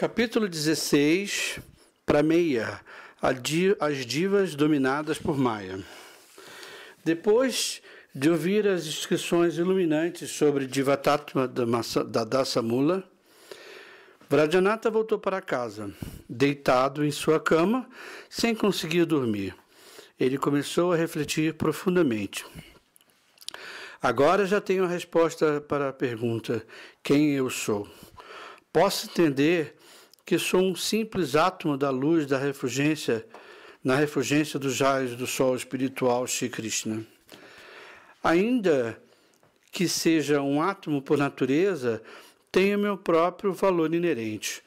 Capítulo 16, para Meia, as divas dominadas por Maia. Depois de ouvir as inscrições iluminantes sobre Divatattva da Dasamula, Vrajanata voltou para casa, deitado em sua cama, sem conseguir dormir. Ele começou a refletir profundamente. Agora já tenho a resposta para a pergunta: quem eu sou? Posso entender que sou um simples átomo da luz da refugência, na refugência dos raios do sol espiritual Shri Krishna. Ainda que seja um átomo por natureza, tenho meu próprio valor inerente,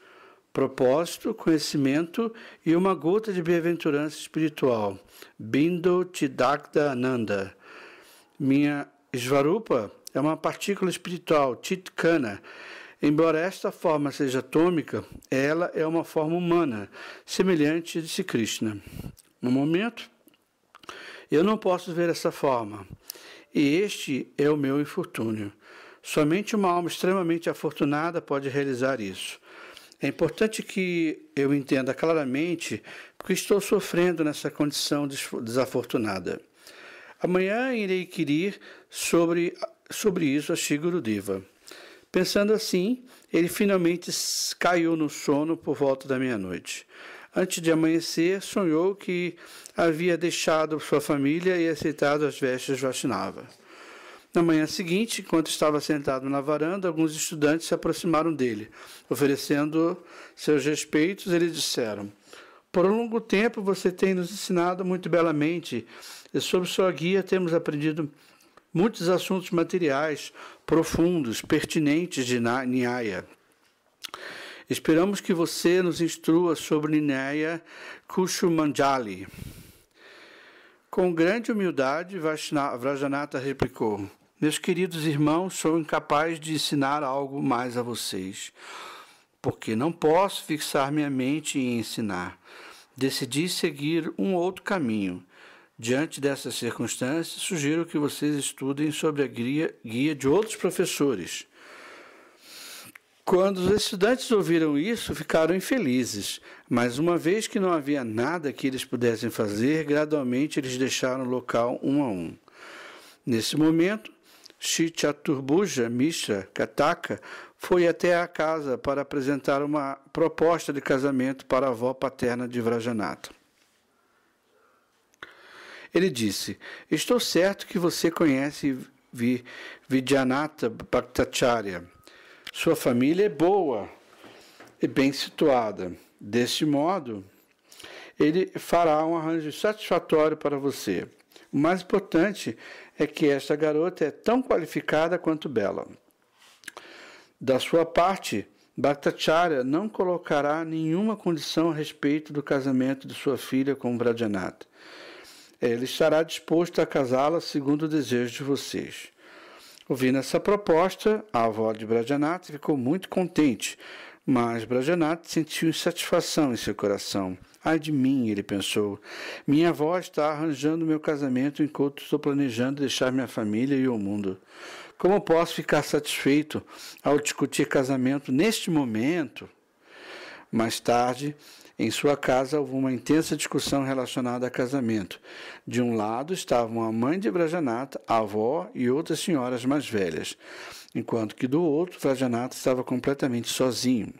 propósito, conhecimento e uma gota de bem-aventurança espiritual. Bindo Tidakta Ananda. Minha Svarupa é uma partícula espiritual, Titkana, Embora esta forma seja atômica, ela é uma forma humana, semelhante a de Sri Krishna. No momento, eu não posso ver essa forma, e este é o meu infortúnio. Somente uma alma extremamente afortunada pode realizar isso. É importante que eu entenda claramente porque estou sofrendo nessa condição desafortunada. Amanhã irei querer sobre, sobre isso a Deva. Pensando assim, ele finalmente caiu no sono por volta da meia-noite. Antes de amanhecer, sonhou que havia deixado sua família e aceitado as vestes Vaishnava. Na manhã seguinte, enquanto estava sentado na varanda, alguns estudantes se aproximaram dele. Oferecendo seus respeitos, eles disseram: Por um longo tempo você tem nos ensinado muito belamente, e sob sua guia temos aprendido muitos assuntos materiais profundos, pertinentes de Nyaya. Esperamos que você nos instrua sobre Nyaya Kushumanjali. Com grande humildade, Vrajanata replicou: Meus queridos irmãos, sou incapaz de ensinar algo mais a vocês, porque não posso fixar minha mente em ensinar. Decidi seguir um outro caminho. Diante dessas circunstâncias, sugiro que vocês estudem sobre a guia, guia de outros professores. Quando os estudantes ouviram isso, ficaram infelizes, mas uma vez que não havia nada que eles pudessem fazer, gradualmente eles deixaram o local um a um. Nesse momento, Chichaturbuja Misha Kataka foi até a casa para apresentar uma proposta de casamento para a avó paterna de Vrajanata. Ele disse: Estou certo que você conhece Vidyanatha Bhaktacharya. Sua família é boa e bem situada. Deste modo, ele fará um arranjo satisfatório para você. O mais importante é que esta garota é tão qualificada quanto bela. Da sua parte, Bhaktacharya não colocará nenhuma condição a respeito do casamento de sua filha com Brajanata ele estará disposto a casá-la segundo o desejo de vocês. Ouvindo essa proposta, a avó de Brajanath ficou muito contente, mas Brajanath sentiu insatisfação em seu coração. Ai de mim, ele pensou. Minha avó está arranjando meu casamento enquanto estou planejando deixar minha família e o mundo. Como posso ficar satisfeito ao discutir casamento neste momento? Mais tarde, em sua casa houve uma intensa discussão relacionada a casamento. De um lado estavam a mãe de Brajanata, a avó e outras senhoras mais velhas, enquanto que do outro, Brajanata estava completamente sozinho.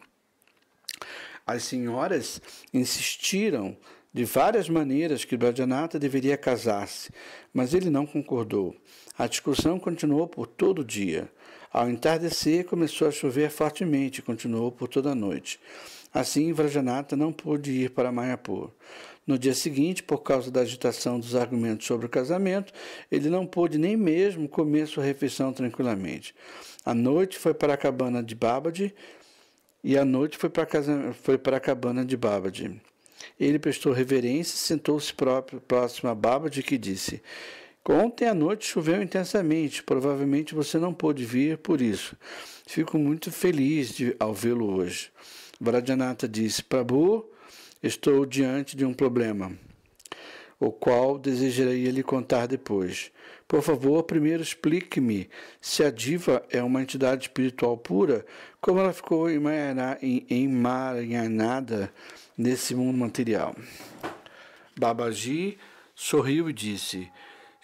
As senhoras insistiram de várias maneiras que Brajanata deveria casar-se, mas ele não concordou. A discussão continuou por todo o dia. Ao entardecer, começou a chover fortemente e continuou por toda a noite. Assim, Vrajanata não pôde ir para Mayapur. No dia seguinte, por causa da agitação dos argumentos sobre o casamento, ele não pôde nem mesmo comer sua refeição tranquilamente. À noite foi para a cabana de Babaji e à noite foi para, casa, foi para a cabana de Babaji. Ele prestou reverência e sentou-se próximo a Babaji que disse: Ontem à noite choveu intensamente, provavelmente você não pôde vir por isso. Fico muito feliz de, ao vê-lo hoje. Brajanata disse: Prabhu, estou diante de um problema, o qual desejaria lhe contar depois. Por favor, primeiro explique-me se a diva é uma entidade espiritual pura, como ela ficou emaranhada nesse mundo material. Babaji sorriu e disse: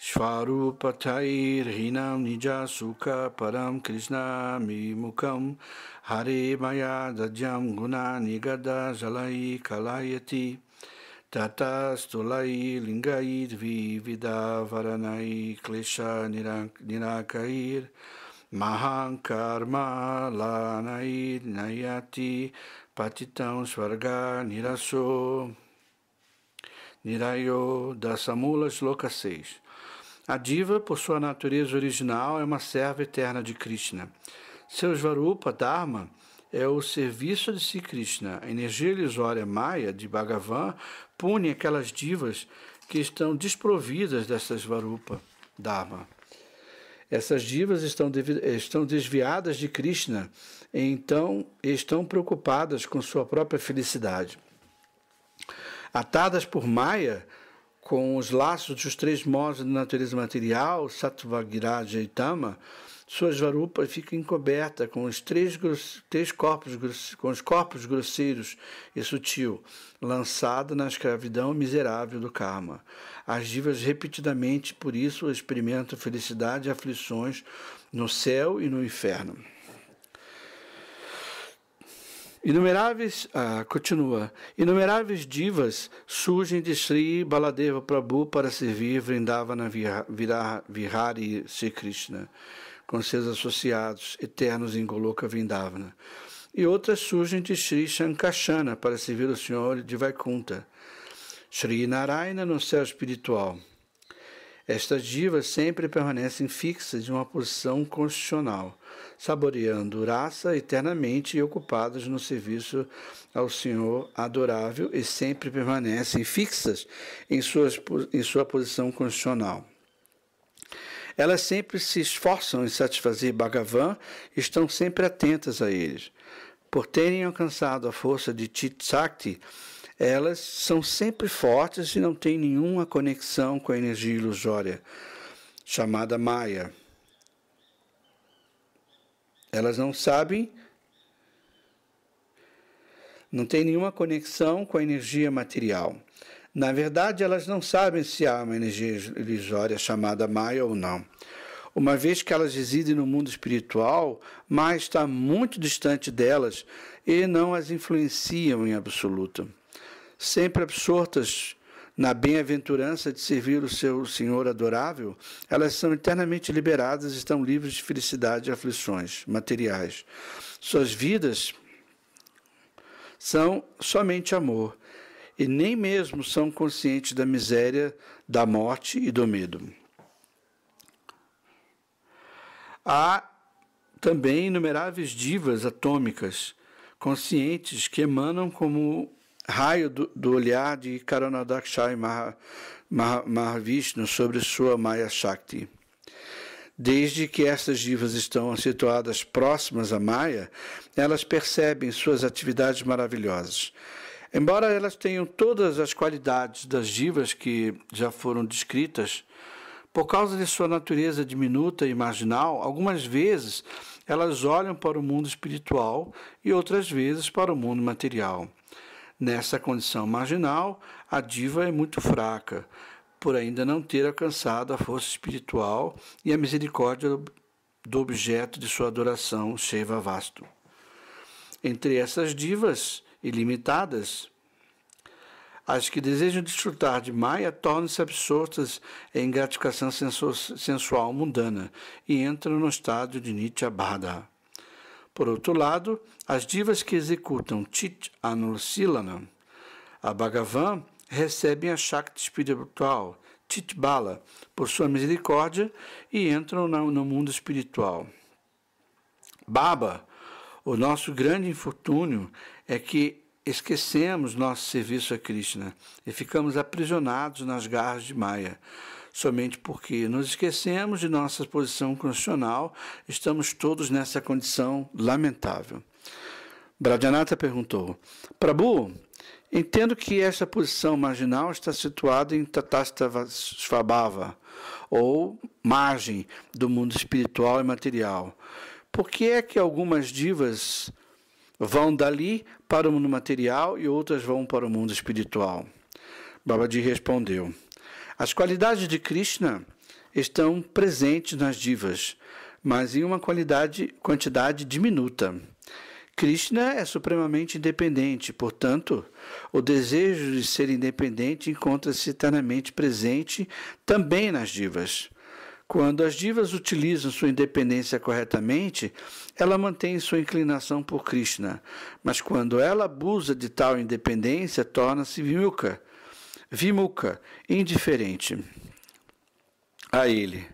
Svarupatairinam Nijasuka Param Krishna Mimukam Hare Maya Dadyam Guna Nigada Jalai Kalayati Tatastulai lingai Vivida Varanai Klesha Nirakair Mahankarma Lanair Nayati Patitam Svarga Niraso Nirayo Dasamula Shloka 6 a diva, por sua natureza original, é uma serva eterna de Krishna. Seu Svarupa Dharma é o serviço de si Krishna. A energia ilusória Maya de Bhagavan pune aquelas divas que estão desprovidas dessa Svarupa Dharma. Essas divas estão, estão desviadas de Krishna e então estão preocupadas com sua própria felicidade. Atadas por Maya, com os laços dos três modos de natureza material, Sattva, tama, suas varupas ficam encobertas com os três, três corpos, com os corpos grosseiros e sutil, lançada na escravidão miserável do karma. As divas repetidamente, por isso, experimentam felicidade e aflições no céu e no inferno. Inumeráveis, ah, continua, inumeráveis divas surgem de Sri Baladeva Prabhu para servir Vrindavana Vihari Sri Krishna, com seus associados eternos em Goloka Vrindavana. E outras surgem de Sri Shankashana para servir o Senhor de Vaikunta, Sri Narayana no céu espiritual. Estas divas sempre permanecem fixas em uma posição constitucional saboreando raça eternamente e ocupadas no serviço ao Senhor adorável e sempre permanecem fixas em, suas, em sua posição constitucional. Elas sempre se esforçam em satisfazer Bhagavan e estão sempre atentas a eles. Por terem alcançado a força de Chit elas são sempre fortes e não têm nenhuma conexão com a energia ilusória, chamada Maya. Elas não sabem, não tem nenhuma conexão com a energia material. Na verdade, elas não sabem se há uma energia ilusória chamada Maya ou não. Uma vez que elas residem no mundo espiritual, Maya está muito distante delas e não as influenciam em absoluto. Sempre absortas na bem-aventurança de servir o seu Senhor adorável, elas são eternamente liberadas e estão livres de felicidade e aflições materiais. Suas vidas são somente amor e nem mesmo são conscientes da miséria, da morte e do medo. Há também inumeráveis divas atômicas conscientes que emanam como raio do, do olhar de Karanadakshay Mahavishnu sobre sua Maya Shakti. Desde que estas divas estão situadas próximas à Maya, elas percebem suas atividades maravilhosas. Embora elas tenham todas as qualidades das divas que já foram descritas, por causa de sua natureza diminuta e marginal, algumas vezes elas olham para o mundo espiritual e outras vezes para o mundo material. Nessa condição marginal, a diva é muito fraca, por ainda não ter alcançado a força espiritual e a misericórdia do objeto de sua adoração, Shiva vasto. Entre essas divas ilimitadas, as que desejam desfrutar de Maia tornam-se absortas em gratificação sensual mundana e entram no estado de Nitya Bhada. Por outro lado, as divas que executam Chit Anusilana, a Bhagavan, recebem a Shakti espiritual, Chit Bala, por sua misericórdia e entram no mundo espiritual. Baba, o nosso grande infortúnio é que esquecemos nosso serviço a Krishna e ficamos aprisionados nas garras de Maya somente porque nos esquecemos de nossa posição constitucional, estamos todos nessa condição lamentável. Bradyanata perguntou: Prabhu, entendo que esta posição marginal está situada em Tatastavasvabhava, ou margem do mundo espiritual e material. Por que é que algumas divas vão dali para o mundo material e outras vão para o mundo espiritual? Babaji respondeu: as qualidades de Krishna estão presentes nas divas, mas em uma qualidade, quantidade diminuta. Krishna é supremamente independente, portanto, o desejo de ser independente encontra-se eternamente presente também nas divas. Quando as divas utilizam sua independência corretamente, ela mantém sua inclinação por Krishna, mas quando ela abusa de tal independência, torna-se Vilka, Vimuka, indiferente a ele.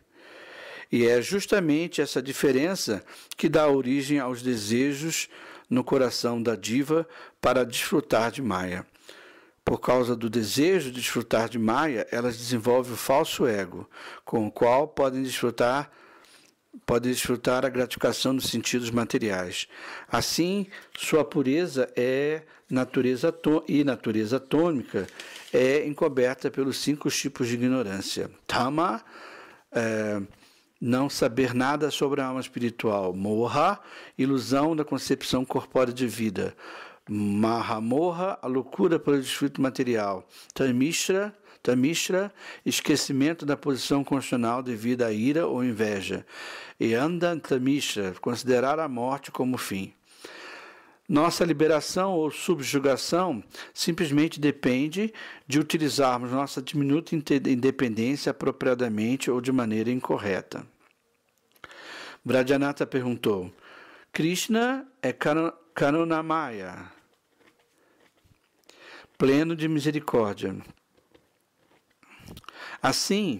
E é justamente essa diferença que dá origem aos desejos no coração da diva para desfrutar de Maia. Por causa do desejo de desfrutar de Maia, elas desenvolvem o falso ego, com o qual podem desfrutar podem desfrutar a gratificação dos sentidos materiais. Assim, sua pureza é natureza e natureza atômica é encoberta pelos cinco tipos de ignorância. Tama, é, não saber nada sobre a alma espiritual. Moha, ilusão da concepção corpórea de vida. Mahamorra, a loucura pelo desfruto material. Tamishra, Tamishra, esquecimento da posição constitucional devido à ira ou inveja. E Andantamishra, considerar a morte como fim. Nossa liberação ou subjugação simplesmente depende de utilizarmos nossa diminuta independência apropriadamente ou de maneira incorreta. Brajanata perguntou: Krishna é Karunamaya, pleno de misericórdia. Assim,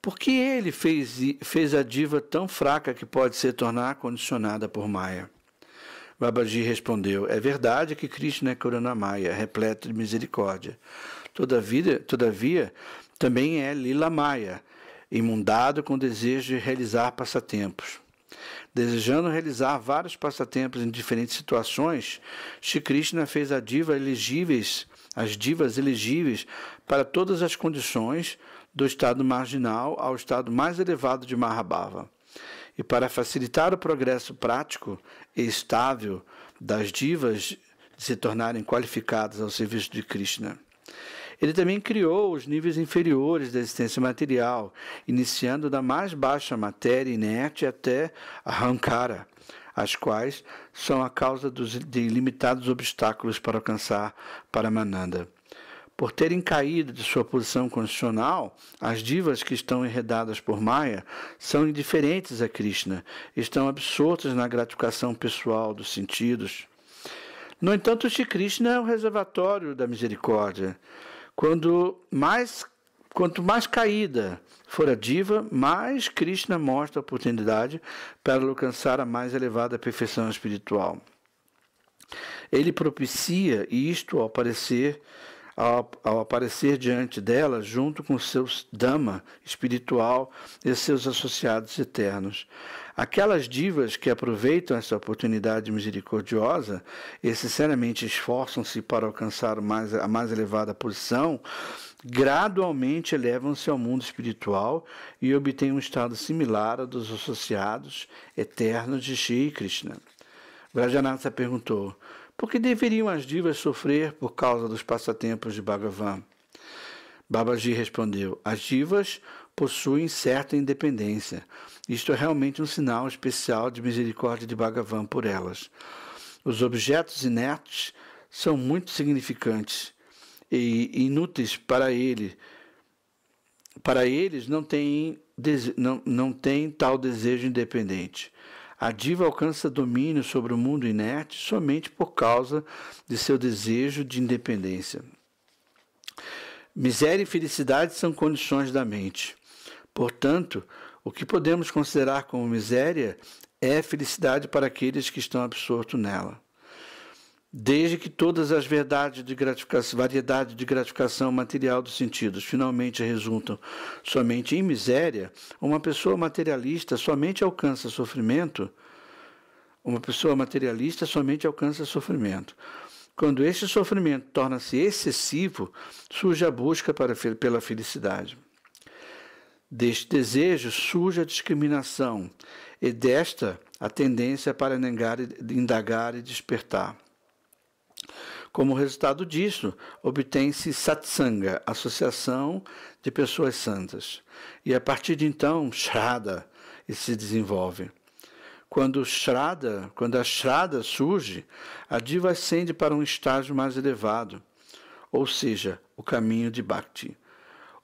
por que ele fez, fez a diva tão fraca que pode se tornar condicionada por Maya? Babaji respondeu: É verdade que Krishna é Maya, repleto de misericórdia. Todavia, todavia também é Lilamaya, imundado com desejo de realizar passatempos. Desejando realizar vários passatempos em diferentes situações, Shri Krishna fez a diva elegíveis, as divas elegíveis para todas as condições, do estado marginal ao estado mais elevado de Mahabhava. E para facilitar o progresso prático e estável das divas de se tornarem qualificadas ao serviço de Krishna. Ele também criou os níveis inferiores da existência material, iniciando da mais baixa matéria inerte até a rankara, as quais são a causa dos, de ilimitados obstáculos para alcançar Paramananda. Por terem caído de sua posição condicional, as divas que estão enredadas por Maya são indiferentes a Krishna, estão absortas na gratificação pessoal dos sentidos. No entanto, Shri Krishna é o um reservatório da misericórdia. Quando mais, quanto mais caída for a diva, mais Krishna mostra a oportunidade para alcançar a mais elevada perfeição espiritual. Ele propicia isto ao parecer ao, ao aparecer diante dela junto com seus dama espiritual e seus associados eternos. Aquelas divas que aproveitam essa oportunidade misericordiosa e sinceramente esforçam-se para alcançar mais, a mais elevada posição, gradualmente elevam-se ao mundo espiritual e obtêm um estado similar ao dos associados eternos de Shri Krishna. Vrajanatha perguntou: porque deveriam as divas sofrer por causa dos passatempos de Bhagavan? Babaji respondeu: As divas possuem certa independência. Isto é realmente um sinal especial de misericórdia de Bhagavan por elas. Os objetos inertes são muito significantes e inúteis para ele. Para eles não tem, não, não tem tal desejo independente. A diva alcança domínio sobre o mundo inerte somente por causa de seu desejo de independência. Miséria e felicidade são condições da mente. Portanto, o que podemos considerar como miséria é felicidade para aqueles que estão absortos nela desde que todas as verdades de gratificação, variedade de gratificação material dos sentidos finalmente resultam somente em miséria, uma pessoa materialista somente alcança sofrimento, uma pessoa materialista somente alcança sofrimento. Quando este sofrimento torna-se excessivo, surge a busca para, pela felicidade. Deste desejo surge a discriminação e desta a tendência para negar, indagar e despertar. Como resultado disso, obtém-se satsanga, associação de pessoas santas. E a partir de então, Shraddha se desenvolve. Quando, shrada, quando a Shraddha surge, a diva ascende para um estágio mais elevado, ou seja, o caminho de Bhakti.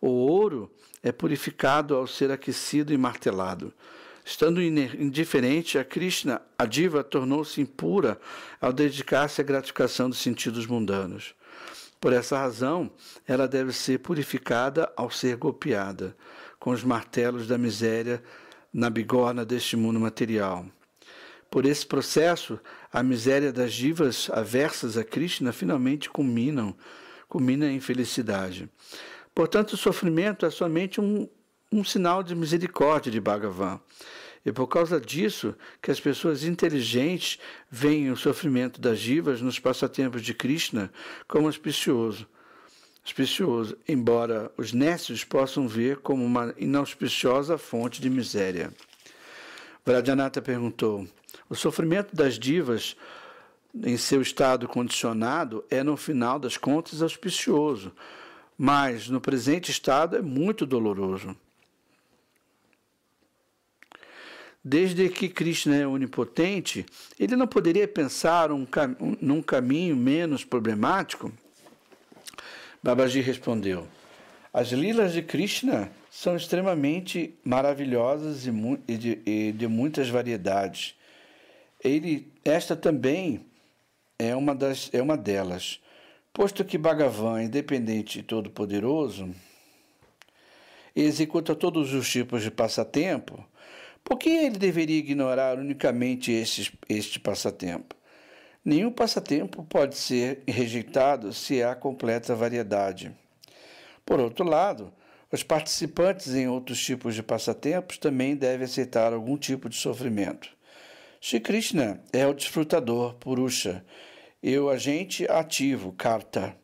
O ouro é purificado ao ser aquecido e martelado. Estando indiferente a Krishna, a diva tornou-se impura ao dedicar-se à gratificação dos sentidos mundanos. Por essa razão, ela deve ser purificada ao ser golpeada com os martelos da miséria na bigorna deste mundo material. Por esse processo, a miséria das divas aversas a Krishna finalmente culminam, culmina em felicidade. Portanto, o sofrimento é somente um um sinal de misericórdia de Bhagavan. E por causa disso que as pessoas inteligentes veem o sofrimento das divas nos passatempos de Krishna como auspicioso. Auspicioso, embora os nécios possam ver como uma inauspiciosa fonte de miséria. Vrajanata perguntou: O sofrimento das divas em seu estado condicionado é, no final das contas, auspicioso, mas no presente estado é muito doloroso. Desde que Krishna é onipotente, ele não poderia pensar um num caminho menos problemático? Babaji respondeu: As lilas de Krishna são extremamente maravilhosas e, e, de, e de, muitas variedades. Ele, esta também é uma, das, é uma delas. Posto que Bhagavan, é independente e todo-poderoso, executa todos os tipos de passatempo, por que ele deveria ignorar unicamente este, este passatempo? Nenhum passatempo pode ser rejeitado se há completa variedade. Por outro lado, os participantes em outros tipos de passatempos também devem aceitar algum tipo de sofrimento. Shri Krishna é o desfrutador, Purusha, e o agente ativo, Karta.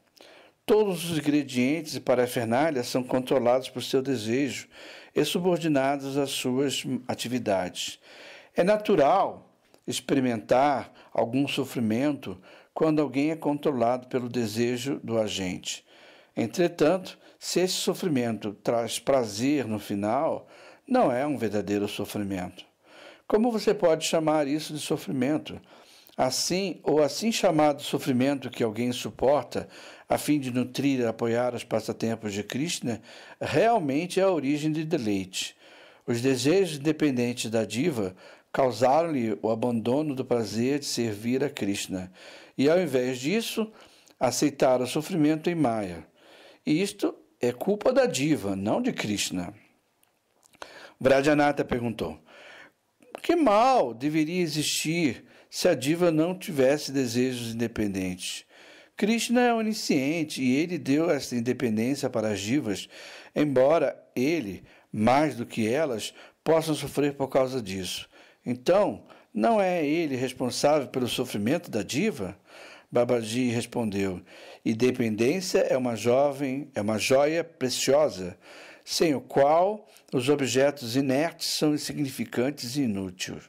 Todos os ingredientes e parafernália são controlados por seu desejo e subordinadas às suas atividades. É natural experimentar algum sofrimento quando alguém é controlado pelo desejo do agente. Entretanto, se esse sofrimento traz prazer no final, não é um verdadeiro sofrimento. Como você pode chamar isso de sofrimento? Assim, ou assim chamado sofrimento que alguém suporta, a fim de nutrir e apoiar os passatempos de Krishna, realmente é a origem de deleite. Os desejos independentes da diva causaram-lhe o abandono do prazer de servir a Krishna, e ao invés disso, aceitaram o sofrimento em Maya. E isto é culpa da diva, não de Krishna. Vrajanata perguntou: Que mal deveria existir se a diva não tivesse desejos independentes? Krishna é onisciente e ele deu essa independência para as divas, embora ele, mais do que elas, possam sofrer por causa disso. Então, não é ele responsável pelo sofrimento da diva? Babaji respondeu: Independência é uma jovem, é uma joia preciosa, sem o qual os objetos inertes são insignificantes e inúteis.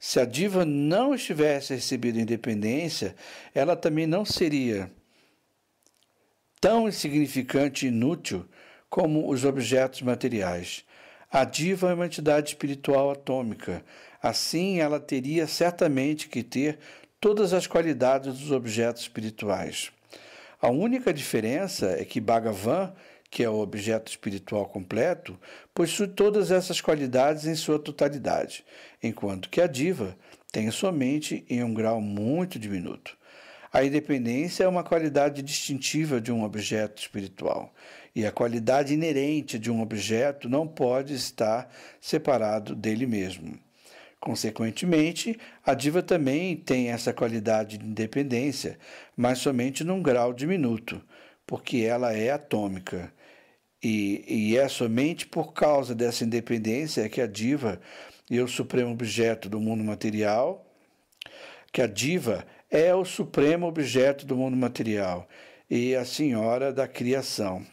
Se a diva não estivesse recebido independência, ela também não seria tão insignificante e inútil como os objetos materiais. A diva é uma entidade espiritual atômica. Assim, ela teria certamente que ter todas as qualidades dos objetos espirituais. A única diferença é que Bhagavan que é o objeto espiritual completo, possui todas essas qualidades em sua totalidade, enquanto que a diva tem somente em um grau muito diminuto. A independência é uma qualidade distintiva de um objeto espiritual, e a qualidade inerente de um objeto não pode estar separado dele mesmo. Consequentemente, a diva também tem essa qualidade de independência, mas somente num grau diminuto, porque ela é atômica, e, e é somente por causa dessa independência que a diva e o supremo objeto do mundo material, que a diva é o supremo objeto do mundo material e a senhora da criação.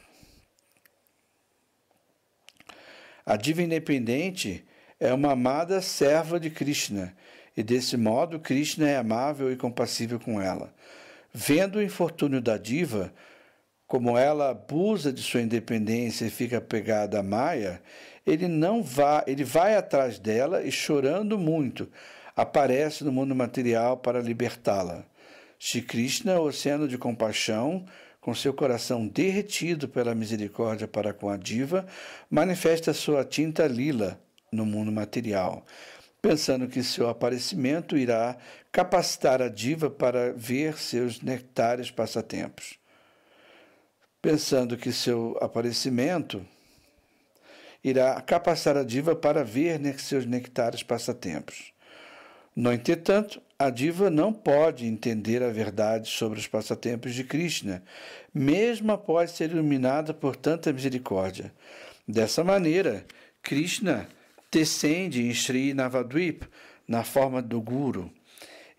A diva independente é uma amada serva de Krishna, e desse modo Krishna é amável e compassível com ela. Vendo o infortúnio da diva, como ela abusa de sua independência e fica pegada à Maia, ele não vai, ele vai atrás dela e chorando muito, aparece no mundo material para libertá-la. Shri Krishna, oceano de compaixão, com seu coração derretido pela misericórdia para com a diva, manifesta sua tinta lila no mundo material, pensando que seu aparecimento irá capacitar a diva para ver seus nectares passatempos pensando que seu aparecimento irá capacitar a diva para ver seus nectares passatempos. No entretanto, a diva não pode entender a verdade sobre os passatempos de Krishna, mesmo após ser iluminada por tanta misericórdia. Dessa maneira, Krishna descende em Sri Navadvip na forma do Guru,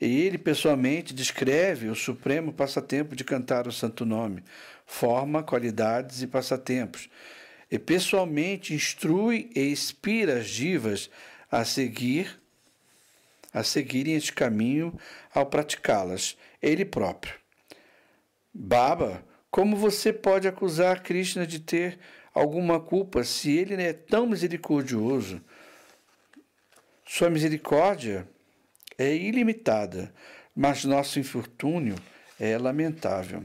e ele pessoalmente descreve o supremo passatempo de cantar o santo nome, forma, qualidades e passatempos, e pessoalmente instrui e inspira as divas a seguir a seguirem este caminho ao praticá-las, ele próprio. Baba, como você pode acusar Krishna de ter alguma culpa se ele é tão misericordioso? Sua misericórdia é ilimitada, mas nosso infortúnio é lamentável.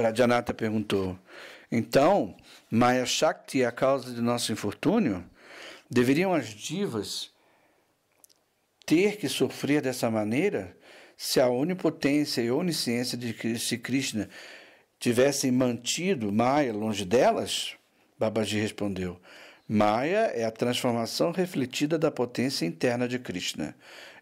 Brajanata perguntou. Então, Maya Shakti é a causa de nosso infortúnio? Deveriam as divas ter que sofrer dessa maneira? Se a onipotência e onisciência de Krishna tivessem mantido Maya longe delas? Babaji respondeu. Maya é a transformação refletida da potência interna de Krishna,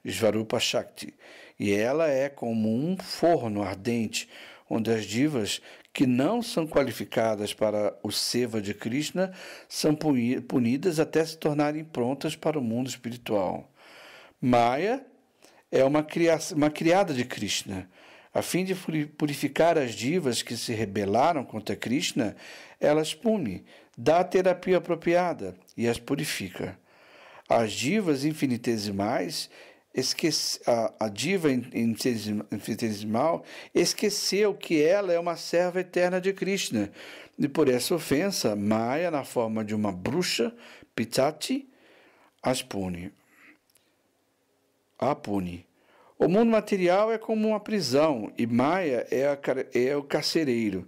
Svarupa Shakti, e ela é como um forno ardente onde as divas que não são qualificadas para o seva de Krishna são punidas até se tornarem prontas para o mundo espiritual. Maia é uma, cria uma criada de Krishna. A fim de purificar as divas que se rebelaram contra Krishna, ela pune, dá a terapia apropriada e as purifica. As divas infinitesimais esquece, a, a diva infinitesimal esqueceu que ela é uma serva eterna de Krishna. E por essa ofensa, Maya, na forma de uma bruxa, Pitati, as pune. A pune. O mundo material é como uma prisão e Maya é, a, é o carcereiro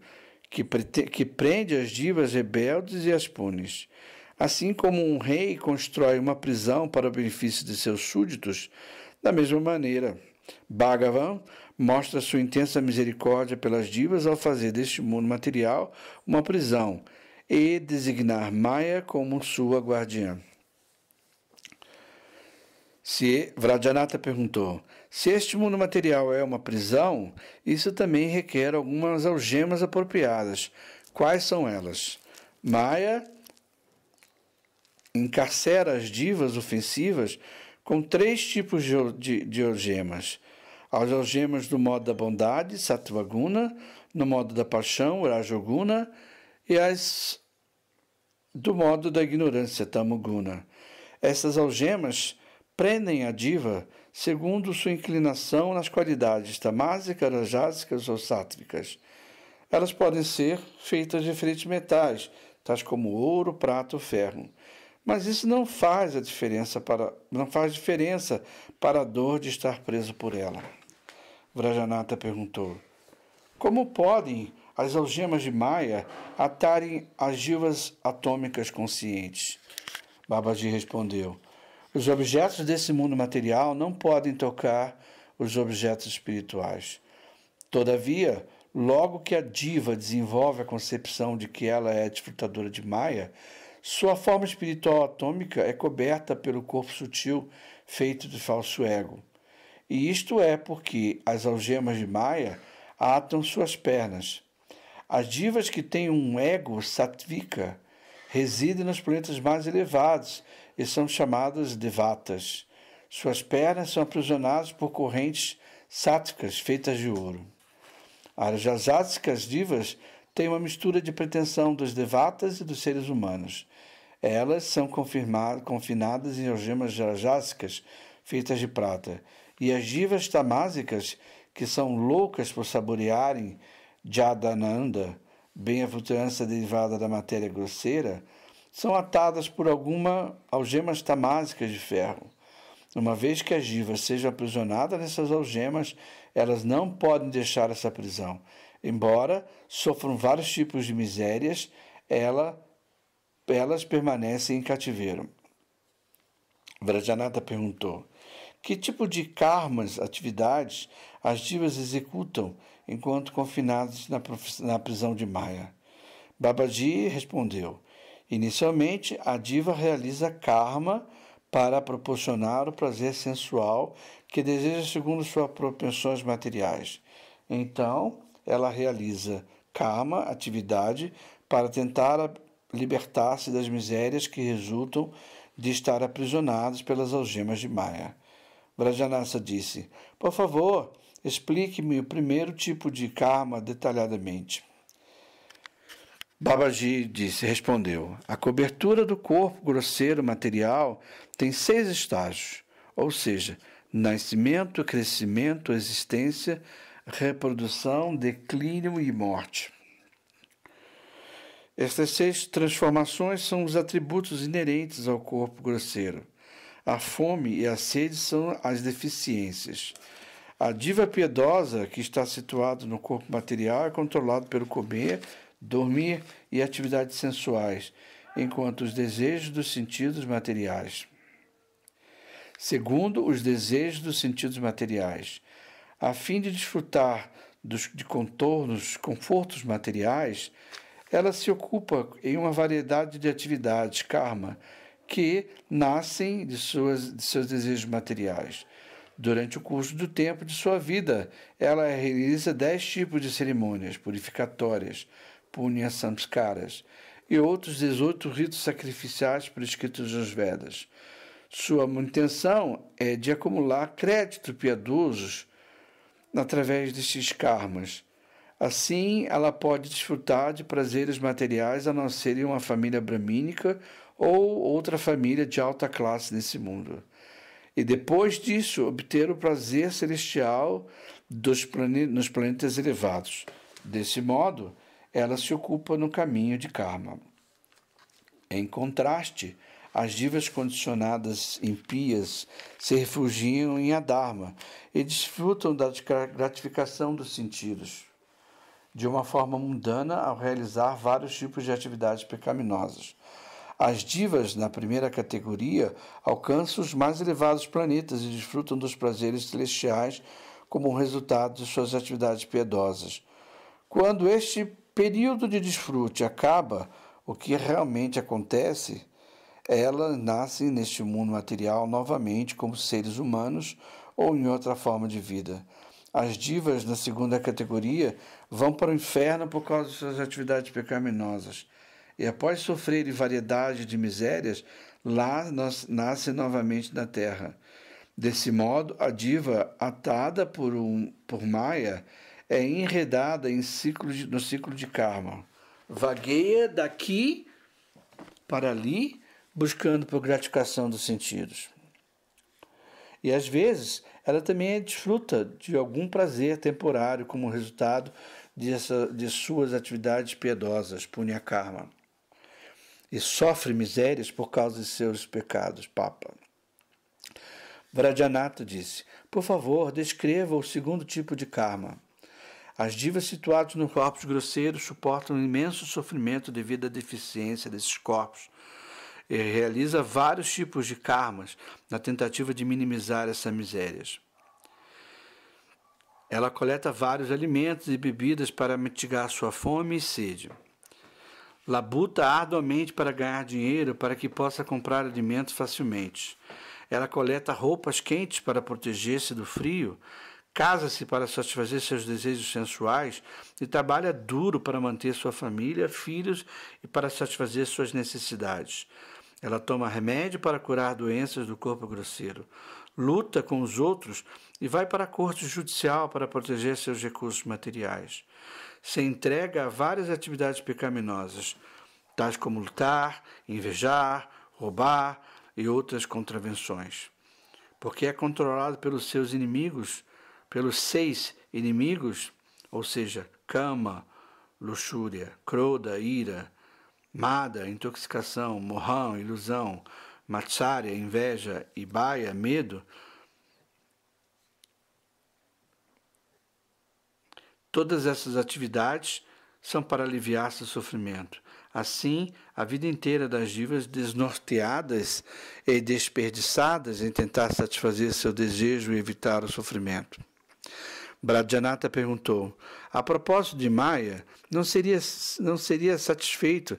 que, que prende as divas rebeldes e as punes. Assim como um rei constrói uma prisão para o benefício de seus súditos, da mesma maneira, Bhagavan mostra sua intensa misericórdia pelas divas ao fazer deste mundo material uma prisão e designar Maya como sua guardiã. Se Vrajanata perguntou: se este mundo material é uma prisão, isso também requer algumas algemas apropriadas. Quais são elas? Maya encarcera as divas ofensivas com três tipos de, de, de algemas. As algemas do modo da bondade, satvaguna, no modo da paixão, rajoguna, e as do modo da ignorância, tamoguna. Essas algemas prendem a diva segundo sua inclinação nas qualidades tamásicas, rajásicas ou sátricas. Elas podem ser feitas de diferentes metais, tais como ouro, prata ou ferro. Mas isso não faz a diferença para não faz diferença para a dor de estar preso por ela. Vrajanata perguntou: Como podem as algemas de Maia atarem as divas atômicas conscientes? Babaji respondeu: Os objetos desse mundo material não podem tocar os objetos espirituais. Todavia, logo que a diva desenvolve a concepção de que ela é desfrutadora de Maia, sua forma espiritual atômica é coberta pelo corpo sutil feito de falso ego. E isto é porque as algemas de Maia atam suas pernas. As divas que têm um ego sattvika residem nos planetas mais elevados e são chamadas devatas. Suas pernas são aprisionadas por correntes sáticas feitas de ouro. As jasáticas divas têm uma mistura de pretensão dos devatas e dos seres humanos. Elas são confinadas em algemas jásicas feitas de prata, e as divas tamásicas, que são loucas por saborearem Jadananda, bem-aventurança derivada da matéria grosseira, são atadas por alguma algemas tamásicas de ferro. Uma vez que as divas sejam aprisionadas nessas algemas, elas não podem deixar essa prisão. Embora sofram vários tipos de misérias, ela elas permanecem em cativeiro. Vrajanata perguntou: Que tipo de karmas, atividades, as divas executam enquanto confinadas na, na prisão de Maya? Babaji respondeu: Inicialmente, a diva realiza karma para proporcionar o prazer sensual que deseja segundo suas propensões materiais. Então, ela realiza karma, atividade, para tentar libertar-se das misérias que resultam de estar aprisionados pelas algemas de Maia. Vrajanasa disse: Por favor, explique-me o primeiro tipo de karma detalhadamente. Babaji disse, respondeu: A cobertura do corpo grosseiro material tem seis estágios, ou seja, nascimento, crescimento, existência, reprodução, declínio e morte. Estas seis transformações são os atributos inerentes ao corpo grosseiro. A fome e a sede são as deficiências. A diva piedosa, que está situada no corpo material, é controlada pelo comer, dormir e atividades sensuais, enquanto os desejos dos sentidos materiais. Segundo os desejos dos sentidos materiais, a fim de desfrutar dos, de contornos, confortos materiais, ela se ocupa em uma variedade de atividades, karma, que nascem de, suas, de seus desejos materiais. Durante o curso do tempo de sua vida, ela realiza dez tipos de cerimônias purificatórias, punya samskaras, e outros 18 ritos sacrificiais prescritos nos Vedas. Sua intenção é de acumular créditos piedosos através destes karmas Assim, ela pode desfrutar de prazeres materiais a não ser em uma família bramínica ou outra família de alta classe nesse mundo. E depois disso, obter o prazer celestial dos plane nos planetas elevados. Desse modo, ela se ocupa no caminho de karma. Em contraste, as divas condicionadas impias se refugiam em Adharma e desfrutam da gratificação dos sentidos de uma forma mundana ao realizar vários tipos de atividades pecaminosas. As divas, na primeira categoria, alcançam os mais elevados planetas e desfrutam dos prazeres celestiais como resultado de suas atividades piedosas. Quando este período de desfrute acaba, o que realmente acontece? Elas nascem neste mundo material novamente como seres humanos ou em outra forma de vida. As divas, na segunda categoria, vão para o inferno por causa de suas atividades pecaminosas. E após sofrerem variedade de misérias, lá nasce novamente na terra. Desse modo, a diva, atada por, um, por Maia, é enredada em ciclo de, no ciclo de karma. Vagueia daqui para ali, buscando por gratificação dos sentidos. E às vezes, ela também é desfruta de algum prazer temporário como resultado de, de suas atividades piedosas, punha karma, e sofre misérias por causa de seus pecados, papa. Vrajanata disse: Por favor, descreva o segundo tipo de karma. As divas situadas nos corpos grosseiros suportam um imenso sofrimento devido à deficiência desses corpos. E realiza vários tipos de karmas na tentativa de minimizar essas misérias. Ela coleta vários alimentos e bebidas para mitigar sua fome e sede. Labuta arduamente para ganhar dinheiro para que possa comprar alimentos facilmente. Ela coleta roupas quentes para proteger-se do frio, casa-se para satisfazer seus desejos sensuais e trabalha duro para manter sua família, filhos e para satisfazer suas necessidades. Ela toma remédio para curar doenças do corpo grosseiro, luta com os outros e vai para a corte judicial para proteger seus recursos materiais. Se entrega a várias atividades pecaminosas, tais como lutar, invejar, roubar e outras contravenções. Porque é controlado pelos seus inimigos, pelos seis inimigos, ou seja, cama, luxúria, croda, ira, mada, intoxicação, morrão, ilusão, matsária, inveja e baia, medo, Todas essas atividades são para aliviar seu sofrimento. Assim, a vida inteira das divas desnorteadas e desperdiçadas em tentar satisfazer seu desejo e evitar o sofrimento. Bradjanata perguntou: A propósito de Maia, não seria, não seria satisfeito?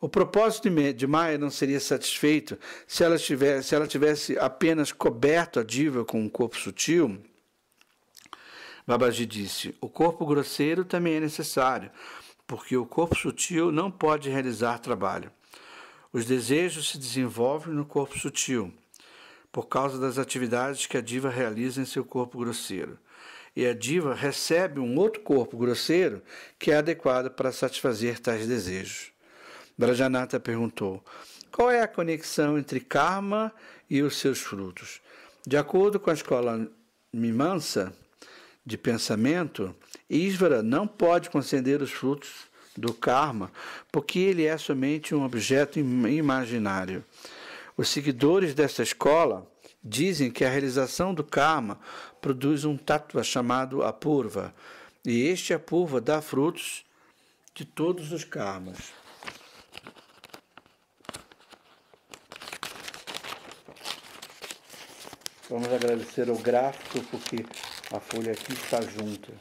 O propósito de Maia não seria satisfeito se ela tivesse, se ela tivesse apenas coberto a diva com um corpo sutil? Babaji disse: O corpo grosseiro também é necessário, porque o corpo sutil não pode realizar trabalho. Os desejos se desenvolvem no corpo sutil, por causa das atividades que a diva realiza em seu corpo grosseiro. E a diva recebe um outro corpo grosseiro que é adequado para satisfazer tais desejos. Brajanata perguntou: qual é a conexão entre karma e os seus frutos? De acordo com a escola Mimansa, de pensamento, Isvara não pode conceder os frutos do karma, porque ele é somente um objeto imaginário. Os seguidores desta escola dizem que a realização do karma produz um tattva chamado apurva, e este apurva dá frutos de todos os karmas. Vamos agradecer o gráfico porque essa folha aqui está junta.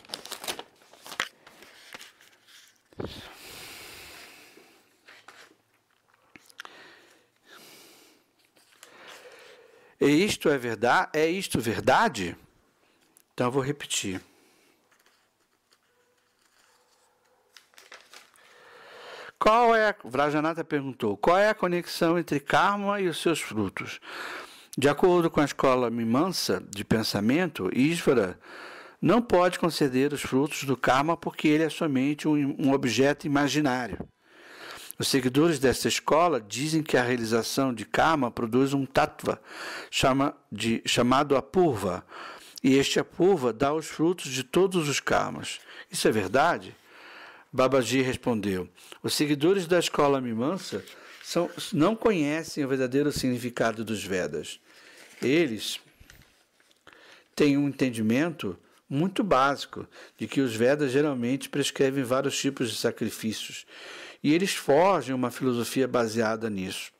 E é isto é verdade? É isto verdade? Então eu vou repetir. Qual é, Vrajanata perguntou, qual é a conexão entre karma e os seus frutos? De acordo com a escola Mimansa de pensamento, Isvara não pode conceder os frutos do karma porque ele é somente um, um objeto imaginário. Os seguidores dessa escola dizem que a realização de karma produz um tattva, chama de, chamado apurva, e este apurva dá os frutos de todos os karmas. Isso é verdade? Babaji respondeu: Os seguidores da escola Mimansa são, não conhecem o verdadeiro significado dos Vedas eles têm um entendimento muito básico de que os Vedas geralmente prescrevem vários tipos de sacrifícios e eles forjam uma filosofia baseada nisso.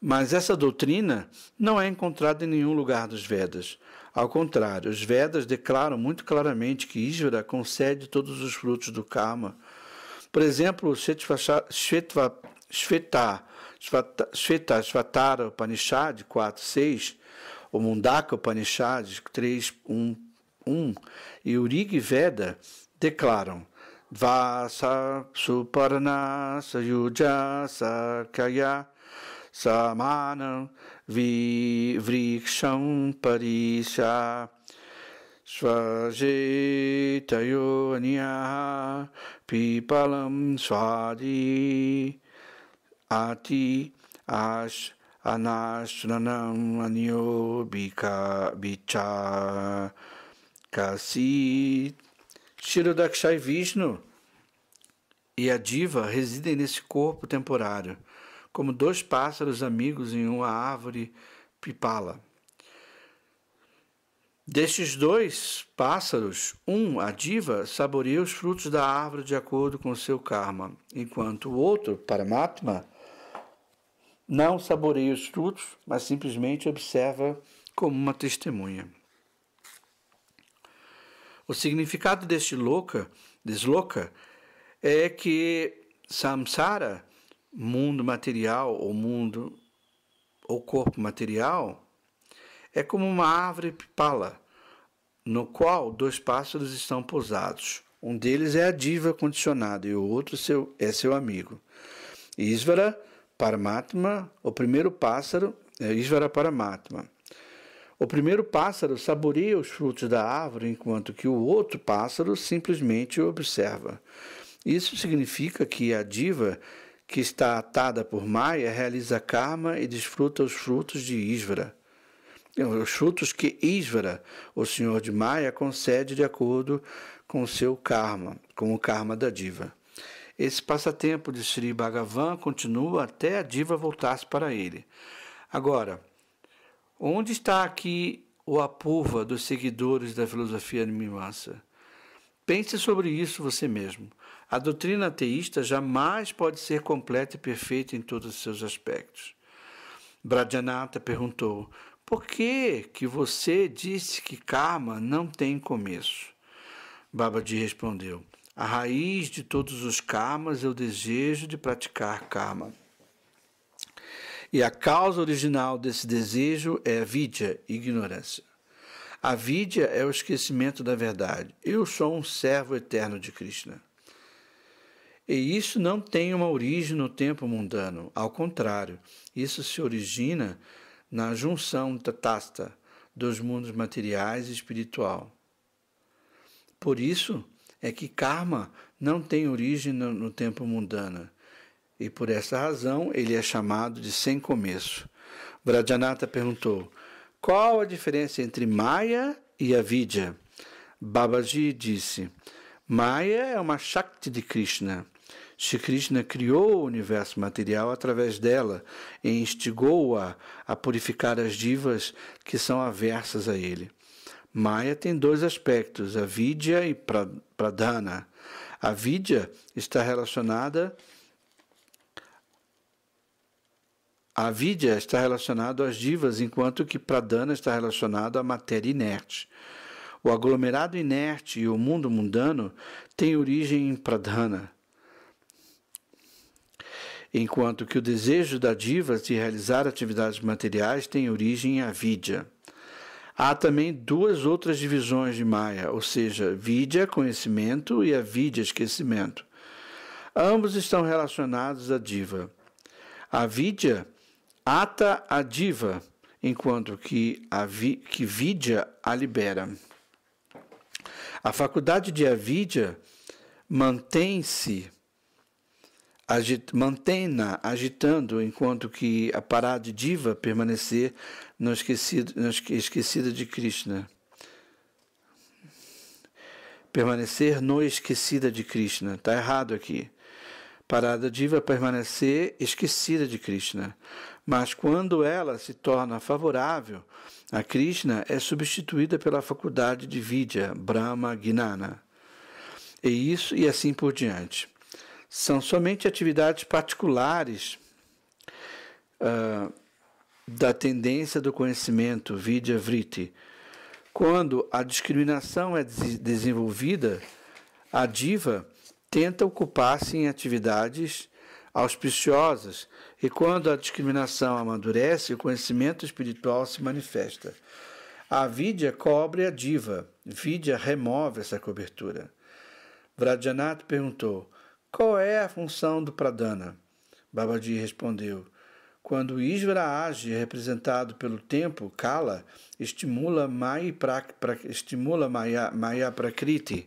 Mas essa doutrina não é encontrada em nenhum lugar dos Vedas. Ao contrário, os Vedas declaram muito claramente que Ishvara concede todos os frutos do karma. Por exemplo, Shetva, Shetva, Shveta Shvetasvatara Upanishad 4, 6, o Mundaka Upanishad 3, 1, 1 e o Rig Veda declaram Vasa Suparna Sayuja Sakaya Samana Vriksham Parisha Svajetayo Niyaha Pipalam Swadi Ati Ash Anashranam Anyo Bicha Kasi Shirodakshai Vishnu e a diva residem nesse corpo temporário, como dois pássaros amigos em uma árvore pipala. Destes dois pássaros, um, a diva, saboreia os frutos da árvore de acordo com seu karma, enquanto o outro, Paramatma, não saboreia os frutos, mas simplesmente observa como uma testemunha. O significado deste louca, desloca, é que samsara, mundo material ou mundo ou corpo material, é como uma árvore pala, no qual dois pássaros estão pousados. Um deles é a diva condicionada e o outro seu, é seu amigo. Isvara Paramatma, o primeiro pássaro, é Paramatma. O primeiro pássaro saboreia os frutos da árvore, enquanto que o outro pássaro simplesmente observa. Isso significa que a diva que está atada por Maya realiza karma e desfruta os frutos de Isvara. É, os frutos que Isvara, o senhor de Maya, concede de acordo com o seu karma, com o karma da diva. Esse passatempo de Sri Bhagavan continua até a diva voltar-se para ele. Agora, onde está aqui o apurva dos seguidores da filosofia Mimamsa? Pense sobre isso você mesmo. A doutrina ateísta jamais pode ser completa e perfeita em todos os seus aspectos. Brajanata perguntou: Por que que você disse que karma não tem começo? Babaji respondeu: a raiz de todos os karmas é o desejo de praticar karma. E a causa original desse desejo é a vidya, ignorância. A vidya é o esquecimento da verdade. Eu sou um servo eterno de Krishna. E isso não tem uma origem no tempo mundano. Ao contrário, isso se origina na junção tatasta dos mundos materiais e espiritual. Por isso, é que karma não tem origem no, no tempo mundano e por essa razão ele é chamado de sem começo. Vrajanata perguntou: qual a diferença entre Maya e Avidya? Babaji disse: Maya é uma Shakti de Krishna. Shri Krishna criou o universo material através dela e instigou-a a purificar as divas que são aversas a ele. Maya tem dois aspectos, a vidya e pradhana. A vidya está relacionada a vidya está às divas, enquanto que pradhana está relacionado à matéria inerte. O aglomerado inerte e o mundo mundano têm origem em pradhana enquanto que o desejo da diva de realizar atividades materiais tem origem em avidya. Há também duas outras divisões de Maya, ou seja, Vidya, é conhecimento, e a Vidya, é esquecimento. Ambos estão relacionados à diva. A Vidya ata a diva, enquanto que, a vi, que Vidya a libera. A faculdade de Avidya mantém-se agit mantém-na agitando, enquanto que a parada diva permanecer não esquecida, não esquecida de Krishna. Permanecer no esquecida de Krishna. Está errado aqui. Parada diva permanecer esquecida de Krishna. Mas quando ela se torna favorável a Krishna, é substituída pela faculdade de Vidya, Brahma, Gnana. E isso e assim por diante são somente atividades particulares uh, da tendência do conhecimento, vidya vritti. Quando a discriminação é des desenvolvida, a diva tenta ocupar-se em atividades auspiciosas e quando a discriminação amadurece, o conhecimento espiritual se manifesta. A vidya cobre a diva, vidya remove essa cobertura. Vradjanath perguntou: qual é a função do pradana? Babaji respondeu: Quando Isvara age representado pelo tempo, Kala, estimula Maya, pra, pra, estimula Maya, Maya Prakriti.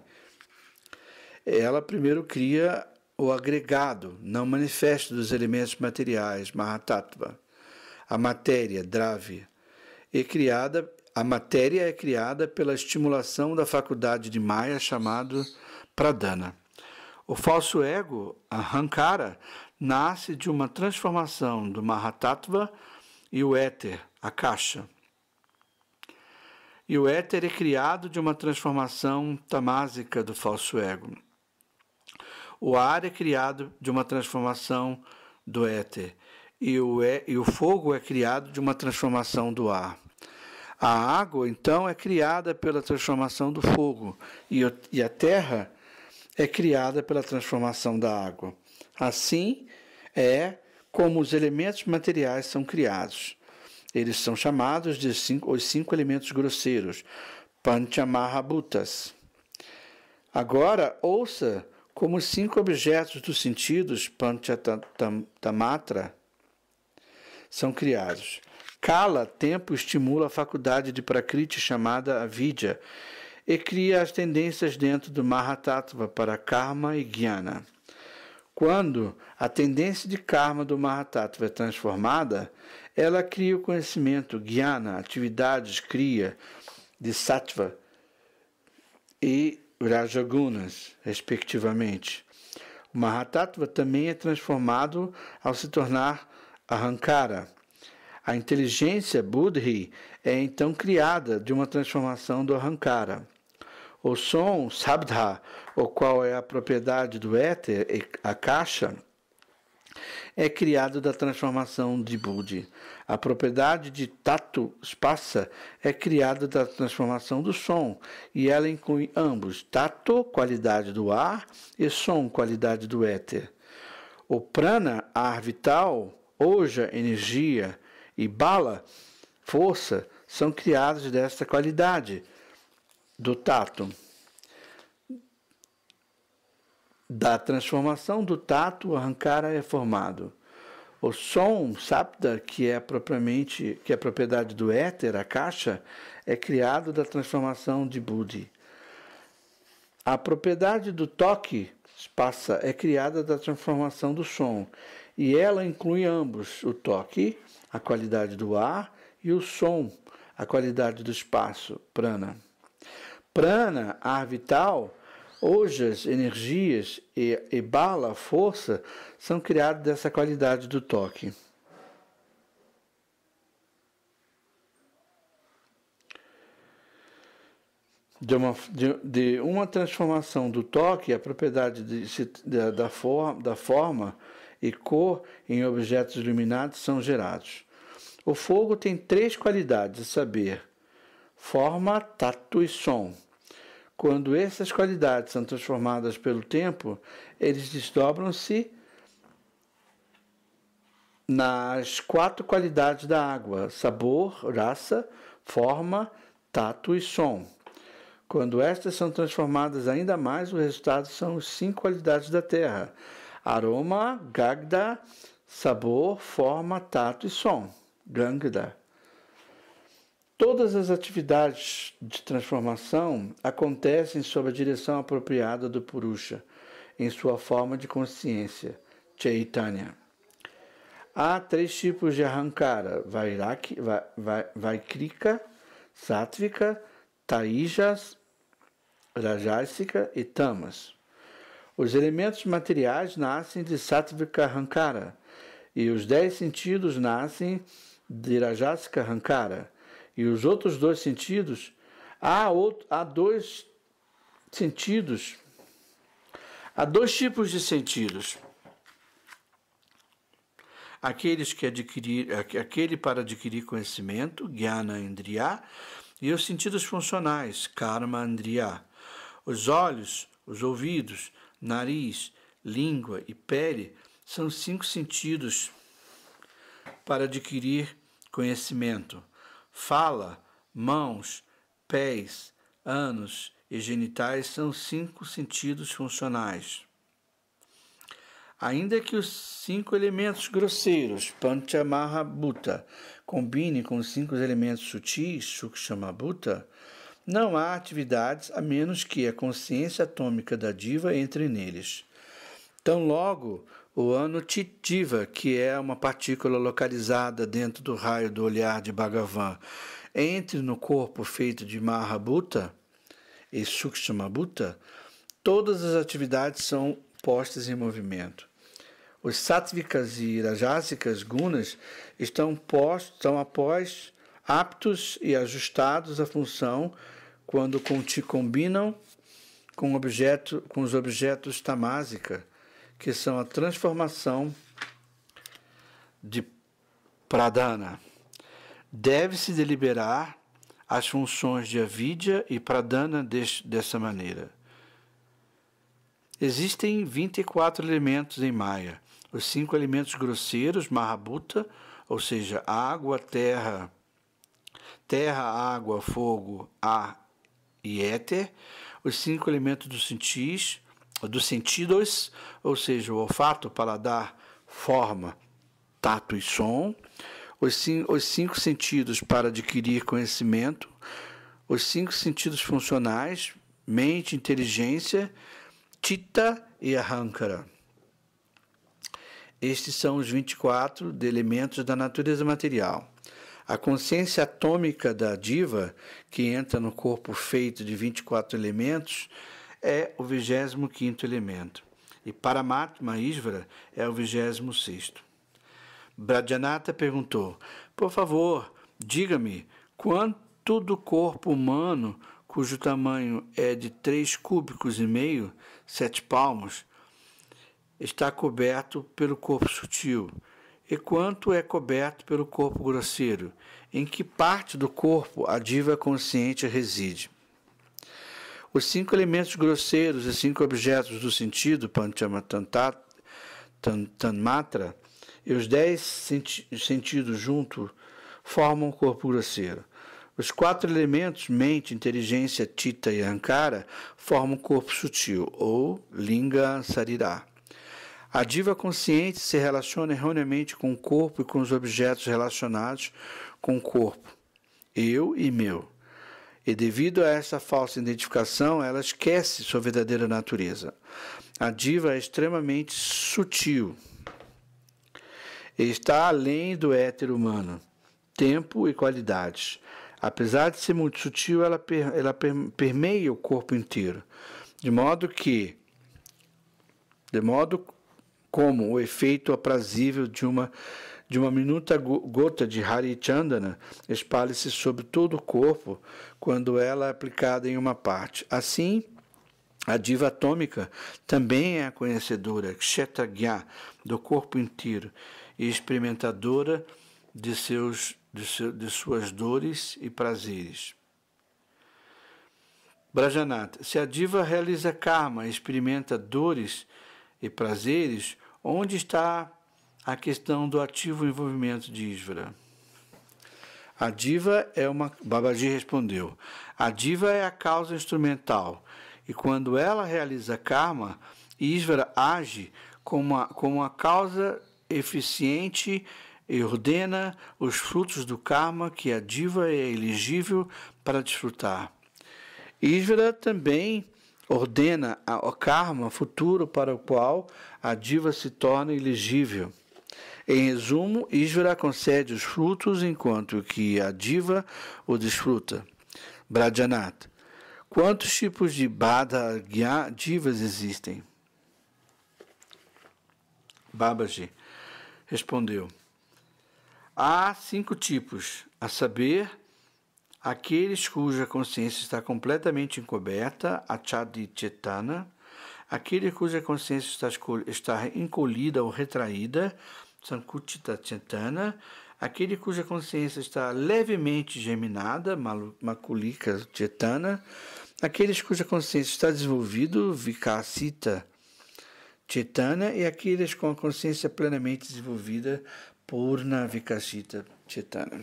Ela primeiro cria o agregado, não manifesto dos elementos materiais, Mahatattva. A matéria, Dravi, é criada, a matéria é criada pela estimulação da faculdade de Maya chamado Pradana. O falso ego, arrancara, nasce de uma transformação do Mahatattva e o éter, a caixa. E o éter é criado de uma transformação tamásica do falso ego. O ar é criado de uma transformação do éter. E o, é, e o fogo é criado de uma transformação do ar. A água, então, é criada pela transformação do fogo. E, e a terra é criada pela transformação da água. Assim é como os elementos materiais são criados. Eles são chamados de cinco, os cinco elementos grosseiros, Panchamahabutas. Agora, ouça como os cinco objetos dos sentidos, Panchatamatra, são criados. Kala, tempo, estimula a faculdade de Prakriti chamada avidya e cria as tendências dentro do Mahatattva para Karma e Jnana. Quando a tendência de Karma do Mahatattva é transformada, ela cria o conhecimento Jnana, atividades cria de Sattva e Rajagunas, respectivamente. O Mahatattva também é transformado ao se tornar Ahankara. A inteligência Budhi é então criada de uma transformação do Ahankara. O som, sabdha, o qual é a propriedade do éter, a caixa, é criado da transformação de Budi. A propriedade de tato, spassa, é criada da transformação do som, e ela inclui ambos, tato, qualidade do ar, e som, qualidade do éter. O prana, ar vital, oja, energia, e bala, força, são criados desta qualidade do tato. Da transformação do tato, o arrancara é formado. O som sapta, que é propriamente, que é propriedade do éter, a caixa, é criado da transformação de Budi. A propriedade do toque, espaça, é criada da transformação do som, e ela inclui ambos, o toque, a qualidade do ar, e o som, a qualidade do espaço, prana prana, ar vital, ojas, energias e, e bala, força, são criados dessa qualidade do toque. De uma, de, de uma transformação do toque, a propriedade de, da, da, for, da forma e cor em objetos iluminados são gerados. O fogo tem três qualidades, a saber, forma, tato e som. Quando essas qualidades são transformadas pelo tempo, eles desdobram-se nas quatro qualidades da água: sabor, raça, forma, tato e som. Quando estas são transformadas ainda mais, o resultado são as cinco qualidades da terra: aroma, gagda, sabor, forma, tato e som. Gangda. Todas as atividades de transformação acontecem sob a direção apropriada do Purusha, em sua forma de consciência, Chaitanya. Há três tipos de Ahankara: Vairaki, Vaikrika, Sátvika, Taijas, Rajásica e Tamas. Os elementos materiais nascem de Sátvika Ahankara e os dez sentidos nascem de Rajásica Ahankara e os outros dois sentidos, há, outro, há dois sentidos, há dois tipos de sentidos. Aqueles que adquirir, aquele para adquirir conhecimento, Gyana Indriya, e os sentidos funcionais, Karma Indriya. Os olhos, os ouvidos, nariz, língua e pele são cinco sentidos para adquirir conhecimento. Fala, mãos, pés, anos e genitais são cinco sentidos funcionais. Ainda que os cinco elementos grosseiros, Panchamabhuta, combine com os cinco elementos sutis, Sukshamabuta, não há atividades a menos que a consciência atômica da diva entre neles. Tão logo o ano Titiva, que é uma partícula localizada dentro do raio do olhar de Bhagavan, entre no corpo feito de Mahabhuta e Sukshma Bhuta, todas as atividades são postas em movimento. Os sattvicas e rajásicas gunas estão, postos, estão após aptos e ajustados à função quando combinam com, objeto, com os objetos tamásica que são a transformação de pradana. Deve-se deliberar as funções de avidya e pradana deste, dessa maneira. Existem 24 elementos em Maya. Os cinco elementos grosseiros, Mahabhuta, ou seja, água, terra, terra, água, fogo, ar e éter. Os cinco elementos dos sintis dos sentidos, ou seja, o olfato, o paladar, forma, tato e som, os, os cinco sentidos para adquirir conhecimento, os cinco sentidos funcionais, mente, inteligência, tita e arrancara. Estes são os 24 de elementos da natureza material. A consciência atômica da diva, que entra no corpo feito de 24 elementos, é o 25 elemento. E Paramatma Isvara é o 26. Brajanata perguntou: Por favor, diga-me quanto do corpo humano, cujo tamanho é de três cúbicos e meio, sete palmos, está coberto pelo corpo sutil? E quanto é coberto pelo corpo grosseiro? Em que parte do corpo a diva consciente reside? Os cinco elementos grosseiros e cinco objetos do sentido, tanmatra) e os dez senti sentidos juntos formam o corpo grosseiro. Os quatro elementos, mente, inteligência, tita e ankara, formam o corpo sutil, ou linga sarirá. A diva consciente se relaciona erroneamente com o corpo e com os objetos relacionados com o corpo, eu e meu. E devido a essa falsa identificação, ela esquece sua verdadeira natureza. A diva é extremamente sutil. Está além do éter humano, tempo e qualidades. Apesar de ser muito sutil, ela, per, ela permeia o corpo inteiro, de modo que, de modo como o efeito aprazível de uma de uma minuta gota de hari chandana espalhe-se sobre todo o corpo quando ela é aplicada em uma parte. Assim, a diva atômica também é a conhecedora, Kshetagya, do corpo inteiro e experimentadora de, seus, de, seu, de suas dores e prazeres. Brajanata, se a diva realiza karma e experimenta dores e prazeres, onde está a questão do ativo envolvimento de Isvara. A diva é uma. Babaji respondeu: a diva é a causa instrumental, e quando ela realiza karma, Isvara age como a, como a causa eficiente e ordena os frutos do karma que a diva é elegível para desfrutar. Isvara também ordena o karma futuro para o qual a diva se torna elegível. Em resumo, Ishvara concede os frutos enquanto que a diva o desfruta. Brajanata. Quantos tipos de Bada divas existem? Babaji respondeu: Há cinco tipos, a saber, aqueles cuja consciência está completamente encoberta, achadi chetana, aquele cuja consciência está, está encolhida ou retraída, Sankutita Chintana, aquele cuja consciência está levemente geminada, Makulika Chetana, aqueles cuja consciência está desenvolvida, Vikasita Chetana, e aqueles com a consciência plenamente desenvolvida, Purna Vikasita Chetana.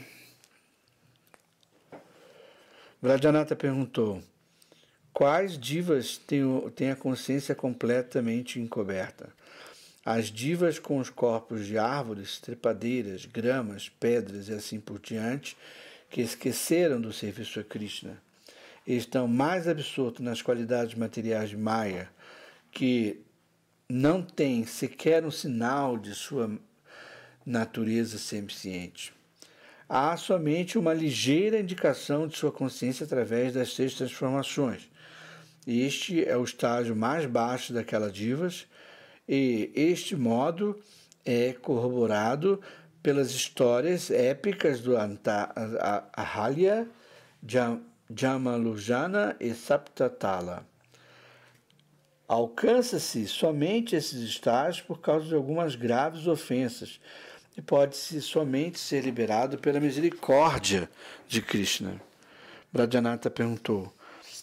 Vrajanata perguntou, quais divas têm a consciência completamente encoberta? As divas com os corpos de árvores, trepadeiras, gramas, pedras e assim por diante, que esqueceram do serviço a Krishna, estão mais absortos nas qualidades materiais de Maya, que não tem sequer um sinal de sua natureza semisciente. Há somente uma ligeira indicação de sua consciência através das seis transformações. Este é o estágio mais baixo daquelas divas e este modo é corroborado pelas histórias épicas do Ahalya, Jamalujana e Saptatala. Alcança-se somente esses estágios por causa de algumas graves ofensas e pode-se somente ser liberado pela misericórdia de Krishna. Brajanata perguntou: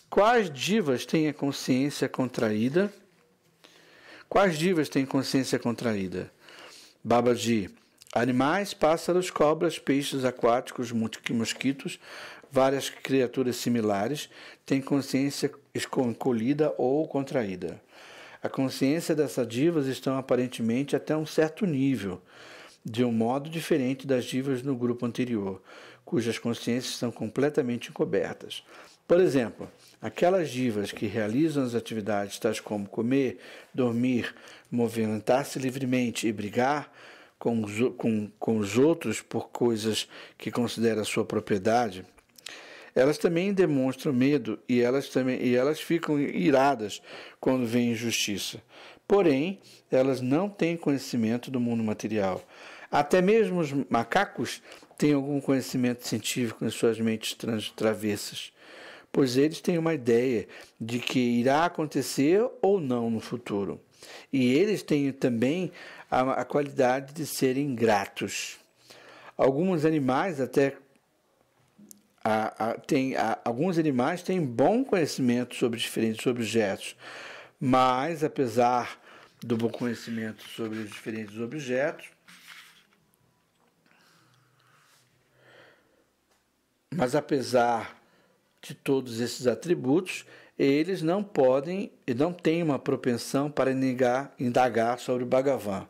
Quais divas têm a consciência contraída? Quais divas têm consciência contraída? Babaji. Animais, pássaros, cobras, peixes aquáticos, mosquitos, várias criaturas similares têm consciência encolhida ou contraída. A consciência dessas divas estão aparentemente até um certo nível, de um modo diferente das divas no grupo anterior, cujas consciências estão completamente encobertas. Por exemplo, aquelas divas que realizam as atividades tais como comer, dormir, movimentar-se livremente e brigar com os, com, com os outros por coisas que considera sua propriedade, elas também demonstram medo e elas também e elas ficam iradas quando vêem injustiça. Porém, elas não têm conhecimento do mundo material. Até mesmo os macacos têm algum conhecimento científico em suas mentes travessas pois eles têm uma ideia de que irá acontecer ou não no futuro. E eles têm também a, a qualidade de serem gratos. Alguns animais até a, a, tem, a, alguns animais têm bom conhecimento sobre diferentes objetos, mas apesar do bom conhecimento sobre os diferentes objetos, mas apesar de todos esses atributos, eles não podem e não têm uma propensão para negar, indagar sobre o Bhagavan.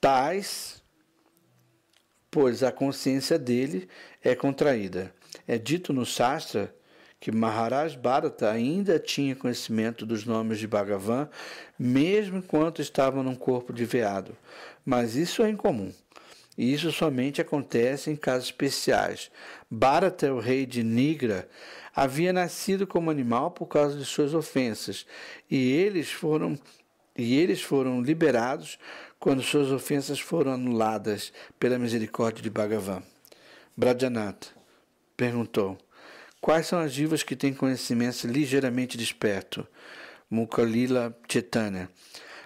Tais, pois a consciência dele é contraída. É dito no Shastra que Maharaj Bharata ainda tinha conhecimento dos nomes de Bhagavan, mesmo enquanto estava num corpo de veado. Mas isso é incomum. E isso somente acontece em casos especiais. Bharata é o rei de Nigra, havia nascido como animal por causa de suas ofensas, e eles foram e eles foram liberados quando suas ofensas foram anuladas pela misericórdia de Bhagavan. Brajanata perguntou: Quais são as divas que têm conhecimento ligeiramente desperto? Mukalila Chetanya.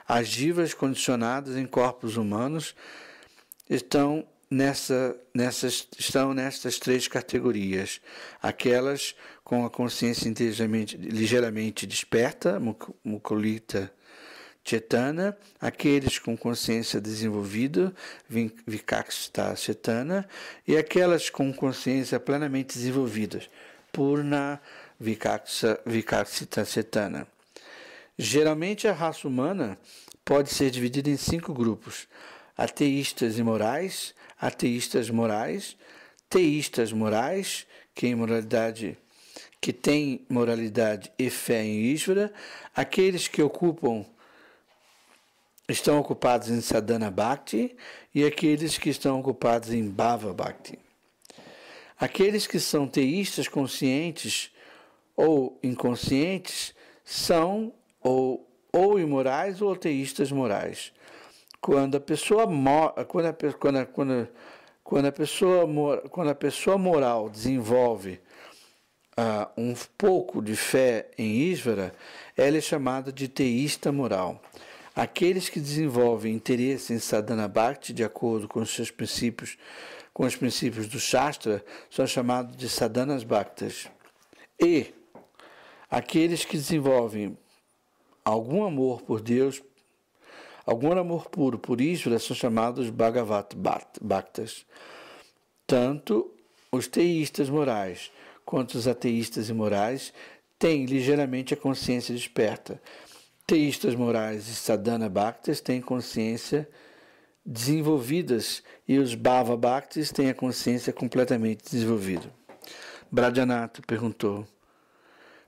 As divas condicionadas em corpos humanos estão nessa, nessas, estão nestas três categorias: aquelas com a consciência ligeiramente desperta, mucolita chetana, aqueles com consciência desenvolvida, vikakshita chetana, e aquelas com consciência plenamente desenvolvidas, purna vikakshita chetana. Geralmente a raça humana pode ser dividida em cinco grupos: ateístas e morais, ateístas morais, teístas morais, que em moralidade que têm moralidade e fé em Ishvara, aqueles que ocupam estão ocupados em Sadhana Bhakti e aqueles que estão ocupados em Bhava Bhakti. Aqueles que são teístas conscientes ou inconscientes são ou, ou imorais ou ateístas morais quando a pessoa quando a, quando a, quando, quando a pessoa quando a pessoa moral desenvolve uh, um pouco de fé em Isvara, ela é chamada de teísta moral. Aqueles que desenvolvem interesse em sadhana bhakti de acordo com os seus princípios, com os princípios do Shastra, são chamados de sadhanas bhaktas. E aqueles que desenvolvem algum amor por Deus algum amor puro, por isso eles são chamados Bhagavat Bhaktas. Tanto os teístas morais quanto os ateístas imorais têm ligeiramente a consciência desperta. Teístas morais e sadhana bhaktas têm consciência desenvolvidas e os bhava bhaktas têm a consciência completamente desenvolvida. Bradjanato perguntou: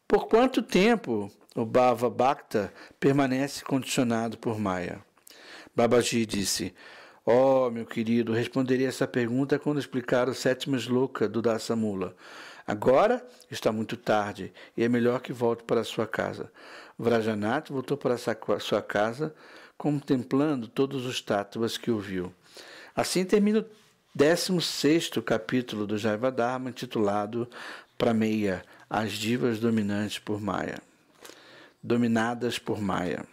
Por quanto tempo o Bhava Bhakta permanece condicionado por Maya. Babaji disse: Oh, meu querido, responderia essa pergunta quando explicar o sétimo sloka do Dasamula. Agora está muito tarde e é melhor que volte para sua casa. Vrajanath voltou para sua casa, contemplando todos os tátuas que ouviu. Assim termina o 16 capítulo do Jaiva Dharma, intitulado Prameia as divas dominantes por Maya dominadas por Maia.